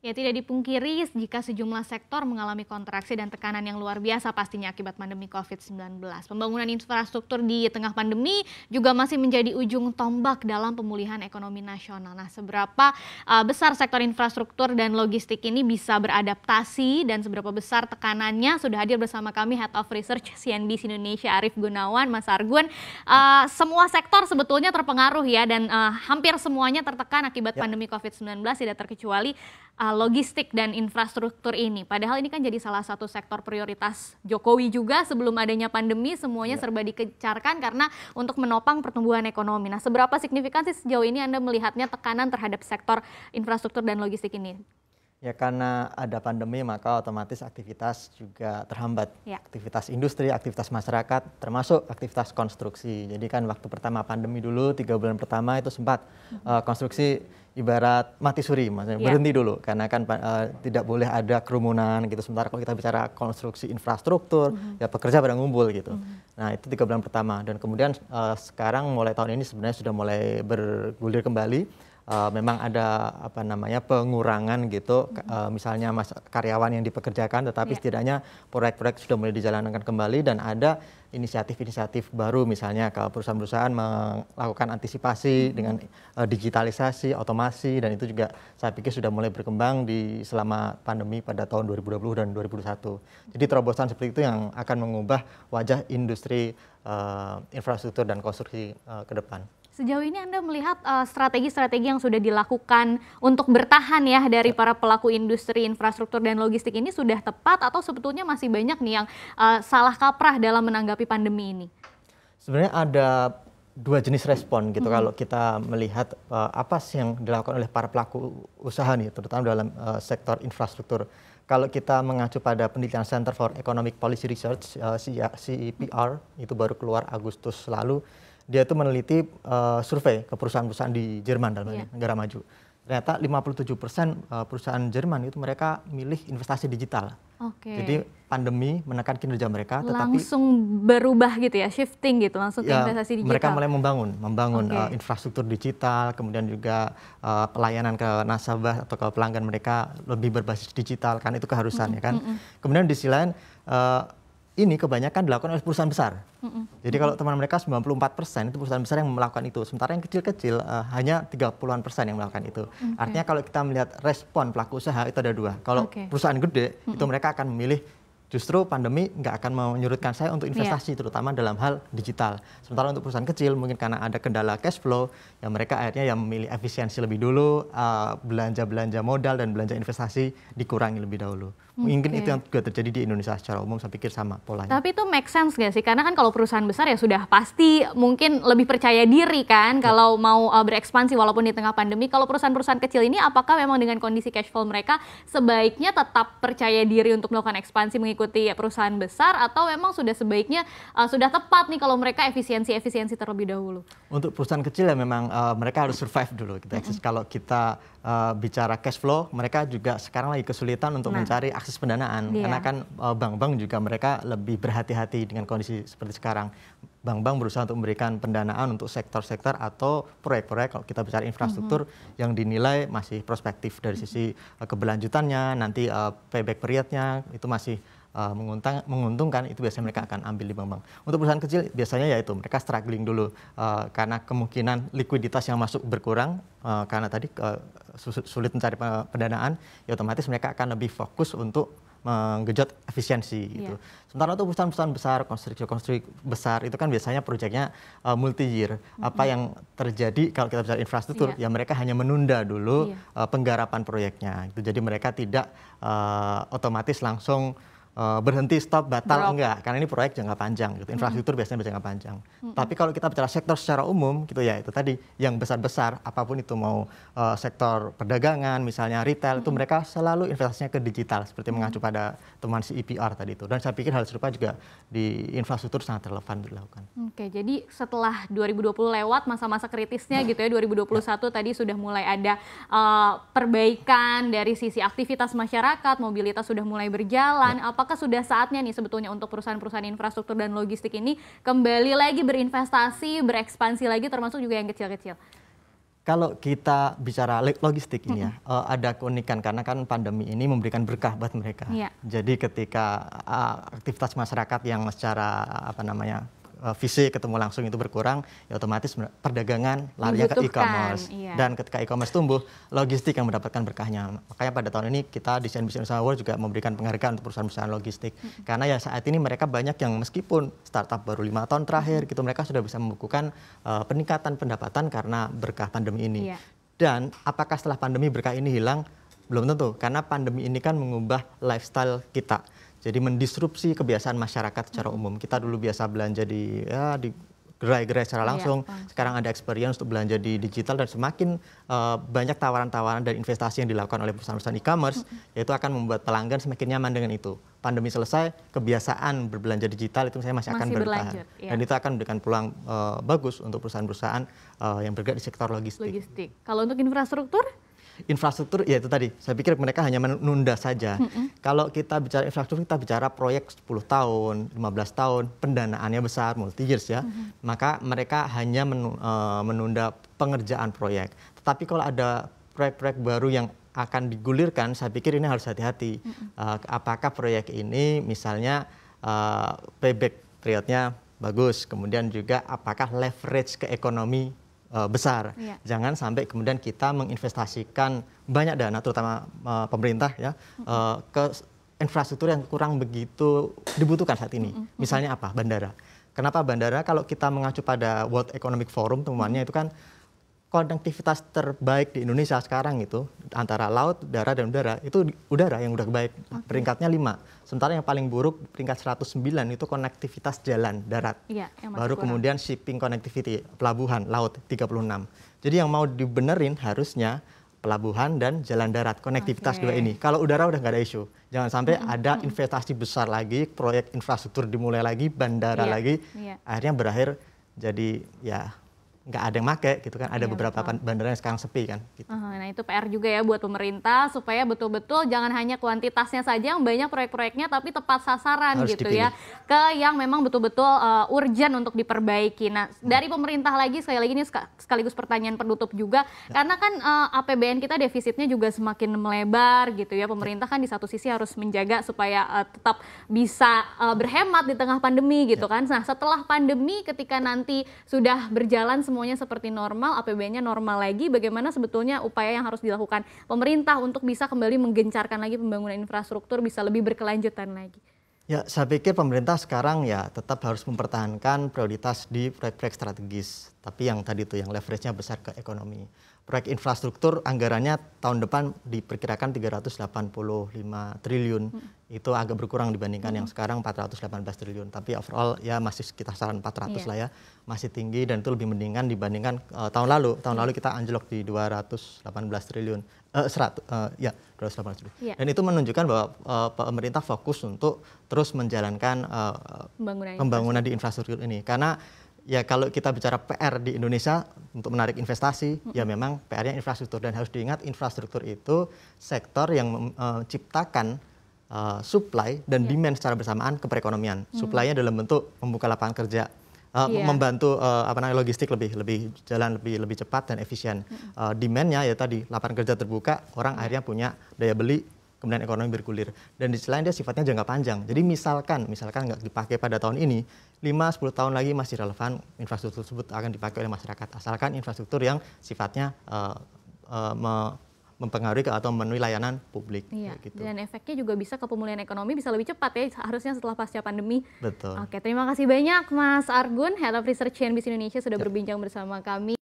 Ya tidak dipungkiri jika sejumlah sektor mengalami kontraksi dan tekanan yang luar biasa pastinya akibat pandemi COVID-19. Pembangunan infrastruktur di tengah pandemi juga masih menjadi ujung tombak dalam pemulihan ekonomi nasional. Nah, seberapa uh, besar sektor infrastruktur dan logistik ini bisa beradaptasi dan seberapa besar tekanannya sudah hadir bersama kami Head of Research CNBC Indonesia Arief Gunawan, Mas Argun. Uh, semua sektor sebetulnya terpengaruh ya dan uh, hampir semuanya tertekan akibat ya. pandemi COVID-19 tidak terkecuali uh, Eh, logistik dan infrastruktur ini. Padahal ini kan jadi salah satu sektor prioritas Jokowi juga sebelum adanya pandemi semuanya ya. serba dikecarkan karena untuk menopang pertumbuhan ekonomi. Nah, seberapa signifikan sih sejauh ini Anda melihatnya tekanan terhadap sektor infrastruktur dan logistik ini? Ya karena ada pandemi maka otomatis aktivitas juga terhambat. Ya. Aktivitas industri, aktivitas masyarakat, termasuk aktivitas konstruksi. Jadi kan waktu pertama pandemi dulu tiga bulan pertama itu sempat mm -hmm. uh, konstruksi ibarat mati suri, maksudnya ya. berhenti dulu karena kan uh, tidak boleh ada kerumunan gitu. Sementara kalau kita bicara konstruksi infrastruktur, mm -hmm. ya pekerja pada ngumpul gitu. Mm -hmm. Nah itu tiga bulan pertama dan kemudian uh, sekarang mulai tahun ini sebenarnya sudah mulai bergulir kembali uh, memang ada apa namanya pengurangan gitu mm -hmm. uh, misalnya mas karyawan yang dipekerjakan tetapi yeah. setidaknya proyek-proyek sudah mulai dijalankan kembali dan ada inisiatif-inisiatif baru misalnya kalau perusahaan-perusahaan melakukan antisipasi mm -hmm. dengan uh, digitalisasi, otomasi dan itu juga saya pikir sudah mulai berkembang di selama pandemi pada tahun 2020 dan 2021. Jadi terobosan seperti itu yang akan mengubah wajah industri uh, infrastruktur dan konstruksi uh, ke depan. Sejauh ini Anda melihat eh, strategi-strategi uh, yang sudah dilakukan untuk bertahan ya dari ya. para pelaku industri infrastruktur dan logistik ini sudah tepat atau sebetulnya masih banyak nih yang uh, salah kaprah dalam menanggapi pandemi ini? Sebenarnya ada dua jenis respon gitu mm -hmm. kalau kita melihat uh, apa sih yang dilakukan oleh para pelaku usaha nih terutama dalam uh, sektor infrastruktur. Kalau kita mengacu pada penelitian Center for Economic Policy Research uh, CEPR itu baru keluar Agustus lalu dia itu meneliti uh, survei ke perusahaan-perusahaan di Jerman dalam yeah. negara maju. Ternyata 57 persen eh, perusahaan Jerman itu mereka milih investasi digital. Okay. Jadi pandemi menekan kinerja mereka, tetapi langsung berubah gitu ya, shifting gitu, langsung ya, investasi digital. Mereka mulai membangun, membangun okay. uh, eh, infrastruktur digital, kemudian juga uh, pelayanan ke nasabah atau ke pelanggan mereka lebih berbasis digital, kan itu keharusan mm -hmm. ya kan. Mm -hmm. Kemudian di sisi lain uh, ini kebanyakan dilakukan oleh perusahaan besar. Mm -mm. Jadi kalau teman mereka 94 persen itu perusahaan besar yang melakukan itu, sementara yang kecil-kecil uh, hanya 30-an persen yang melakukan itu. Okay. Artinya kalau kita melihat respon pelaku usaha itu ada dua. Kalau okay. perusahaan gede mm -mm. itu mereka akan memilih justru pandemi nggak akan menyurutkan saya untuk iya. investasi yeah. terutama dalam hal digital. Sementara untuk perusahaan kecil mungkin karena ada kendala cash flow, ya mereka akhirnya yang memilih efisiensi lebih dulu, eh, belanja-belanja uh, belanja -belanja modal dan belanja investasi dikurangi lebih dahulu. Mungkin itu yang juga terjadi di Indonesia secara umum, saya pikir sama polanya. Tapi itu make sense nggak sih? Karena kan kalau perusahaan besar ya sudah pasti mungkin lebih percaya diri kan ya. kalau mau uh, berekspansi walaupun di tengah pandemi. Kalau perusahaan-perusahaan kecil ini apakah memang dengan kondisi cash flow mereka sebaiknya tetap percaya diri untuk melakukan ekspansi mengikuti perusahaan besar atau memang sudah sebaiknya uh, sudah tepat nih kalau mereka efisiensi-efisiensi terlebih dahulu? Untuk perusahaan kecil ya memang uh, mereka harus survive dulu kita gitu. mm -hmm. Kalau kita uh, bicara cash flow, mereka juga sekarang lagi kesulitan untuk nah. mencari akses akses pendanaan yeah. karena kan eh, bank-bank juga mereka lebih berhati-hati dengan kondisi seperti sekarang. Bank-bank berusaha untuk memberikan pendanaan untuk sektor-sektor atau proyek-proyek kalau kita bicara infrastruktur mm-hmm. yang dinilai masih prospektif dari mm-hmm. sisi eh, keberlanjutannya, nanti uh, payback periodnya itu masih uh, menguntungkan itu biasanya mereka akan ambil di bank-bank. Untuk perusahaan kecil biasanya yaitu mereka struggling dulu uh, karena kemungkinan likuiditas yang masuk berkurang uh, karena tadi uh, sulit mencari pendanaan, ya otomatis mereka akan lebih fokus untuk menggejot efisiensi yeah. gitu. Iya. Sementara itu perusahaan-perusahaan besar, konstruksi-konstruksi besar itu kan biasanya proyeknya uh, multi year. Mm-hmm. Apa yang terjadi kalau kita bicara infrastruktur yeah. ya mereka hanya menunda dulu yeah. Iya. uh, penggarapan proyeknya. Gitu. Jadi mereka tidak uh, otomatis langsung Eh, berhenti stop batal Drop. enggak karena ini proyek jangka panjang gitu infrastruktur hmm. biasanya jangka panjang hmm. tapi kalau kita bicara sektor secara umum gitu ya itu tadi yang besar besar apapun itu mau uh, sektor perdagangan misalnya retail hmm. itu mereka selalu investasinya ke digital seperti hmm. mengacu pada teman si EPR tadi itu dan saya pikir hal serupa juga di infrastruktur sangat relevan dilakukan oke jadi setelah 2020 lewat masa-masa kritisnya nah. gitu ya 2021 nah. Ya. tadi sudah mulai ada uh, perbaikan dari sisi aktivitas masyarakat mobilitas sudah mulai berjalan nah. apakah apakah sudah saatnya nih sebetulnya untuk perusahaan-perusahaan infrastruktur dan logistik ini kembali lagi berinvestasi, berekspansi lagi termasuk juga yang kecil-kecil? Kalau kita bicara logistik ini ya, mm -hmm. uh, ada keunikan karena kan pandemi ini memberikan berkah buat mereka. Yeah. Jadi ketika uh, aktivitas masyarakat yang secara apa namanya uh, fisik ketemu langsung itu berkurang, ya otomatis perdagangan larinya ke e-commerce. Iya. Dan ketika e-commerce tumbuh, logistik yang mendapatkan berkahnya. Makanya pada tahun ini kita di CNBC Business Award juga memberikan penghargaan untuk perusahaan-perusahaan logistik. Mm -hmm. Karena ya saat ini mereka banyak yang meskipun startup baru lima tahun terakhir gitu mereka sudah bisa membukukan uh, peningkatan pendapatan karena berkah pandemi ini. Yeah. Dan apakah setelah pandemi berkah ini hilang? Belum tentu, karena pandemi ini kan mengubah lifestyle kita. Jadi mendisrupsi kebiasaan masyarakat secara hmm. umum. Kita dulu biasa belanja di ya di gerai-gerai secara iya, langsung. Sekarang ada experience untuk belanja di digital dan semakin uh, banyak tawaran-tawaran dan investasi yang dilakukan oleh perusahaan-perusahaan e-commerce, hmm. yaitu akan membuat pelanggan semakin nyaman dengan itu. Pandemi selesai, kebiasaan berbelanja digital itu saya masih, masih akan bertahan. Iya. Dan itu akan memberikan peluang uh, bagus untuk perusahaan-perusahaan uh, yang bergerak di sektor logistik. Logistik. Kalau untuk infrastruktur? infrastruktur ya itu tadi saya pikir mereka hanya menunda saja. Mm -hmm. Kalau kita bicara infrastruktur kita bicara proyek 10 tahun, 15 tahun, pendanaannya besar multi years ya. Mm -hmm. Maka mereka hanya eh, menunda pengerjaan proyek. Tetapi kalau ada proyek-proyek baru yang akan digulirkan, saya pikir ini harus hati-hati. Mm -hmm. apakah proyek ini misalnya eh, payback periodnya bagus, kemudian juga apakah leverage ke ekonomi uh, besar. Ya. Jangan sampai kemudian kita menginvestasikan banyak dana, terutama uh, pemerintah ya, uh, ke infrastruktur yang kurang begitu dibutuhkan saat ini. Misalnya apa? Bandara. Kenapa bandara? Kalau kita mengacu pada World Economic Forum temuannya itu kan konektivitas terbaik di Indonesia sekarang itu antara laut, darat, dan udara itu udara yang udah baik peringkatnya 5. Sementara yang paling buruk peringkat 109 itu konektivitas jalan darat. Iya, Baru kurang. kemudian shipping connectivity pelabuhan laut 36. Jadi yang mau dibenerin harusnya pelabuhan dan jalan darat konektivitas okay. dua ini. Kalau udara udah nggak ada isu. Jangan sampai mm -hmm. ada investasi besar lagi, proyek infrastruktur dimulai lagi, bandara yeah. lagi, yeah. akhirnya berakhir jadi ya nggak ada yang make gitu kan ada iya, beberapa betul. bandara yang sekarang sepi kan gitu. nah itu PR juga ya buat pemerintah supaya betul-betul jangan hanya kuantitasnya saja yang banyak proyek-proyeknya tapi tepat sasaran Harus gitu dipilih. ya ke yang memang betul-betul uh, urgent untuk diperbaiki nah hmm. dari pemerintah lagi sekali lagi ini sekaligus pertanyaan penutup juga ya. karena kan uh, eh, APBN kita defisitnya juga semakin melebar gitu ya pemerintah ya. kan di satu sisi harus menjaga supaya uh, tetap bisa uh, berhemat di tengah pandemi gitu ya. kan nah setelah pandemi ketika nanti sudah berjalan semua semuanya seperti normal, APBN-nya normal lagi, bagaimana sebetulnya upaya yang harus dilakukan pemerintah untuk bisa kembali menggencarkan lagi pembangunan infrastruktur bisa lebih berkelanjutan lagi? Ya, saya pikir pemerintah sekarang ya tetap harus mempertahankan prioritas di proyek-proyek strategis. Tapi yang tadi itu yang leverage-nya besar ke ekonomi proyek infrastruktur anggarannya tahun depan diperkirakan 385 triliun. Hmm. Itu agak berkurang dibandingkan hmm. yang sekarang 418 triliun. Tapi overall ya masih sekitar saran 400 yeah. lah ya. Masih tinggi dan itu lebih mendingan dibandingkan uh, tahun lalu. Tahun lalu kita anjlok di 218 triliun. uh, 100, uh, ya, 218 triliun. Yeah. Dan itu menunjukkan bahwa uh, pemerintah fokus untuk terus menjalankan uh, pembangunan, pembangunan infrastruktur. di infrastruktur ini. Karena ya kalau kita bicara PR di Indonesia untuk menarik investasi, hmm. ya memang PR-nya infrastruktur dan harus diingat infrastruktur itu sektor yang menciptakan eh, uh, eh, supply dan yeah. demand secara bersamaan ke perekonomian. Hmm. Supply-nya dalam bentuk membuka lapangan kerja, uh, eh, yeah. membantu uh, apa namanya logistik lebih lebih jalan lebih lebih cepat dan efisien. Mm. Uh, Demandnya ya tadi lapangan kerja terbuka, orang iya. akhirnya punya daya beli, kemudian ekonomi bergulir. Dan di selain dia sifatnya jangka panjang. Jadi misalkan, misalkan nggak dipakai pada tahun ini, 5-10 tahun lagi masih relevan infrastruktur tersebut akan dipakai oleh masyarakat. Asalkan infrastruktur yang sifatnya uh, uh, me mempengaruhi atau memenuhi layanan publik. Iya. Gitu. Dan efeknya juga bisa ke pemulihan ekonomi bisa lebih cepat ya harusnya setelah pasca pandemi. Betul. Oke, terima kasih banyak Mas Argun, Head of Research CNBC Indonesia sudah yep. berbincang bersama kami.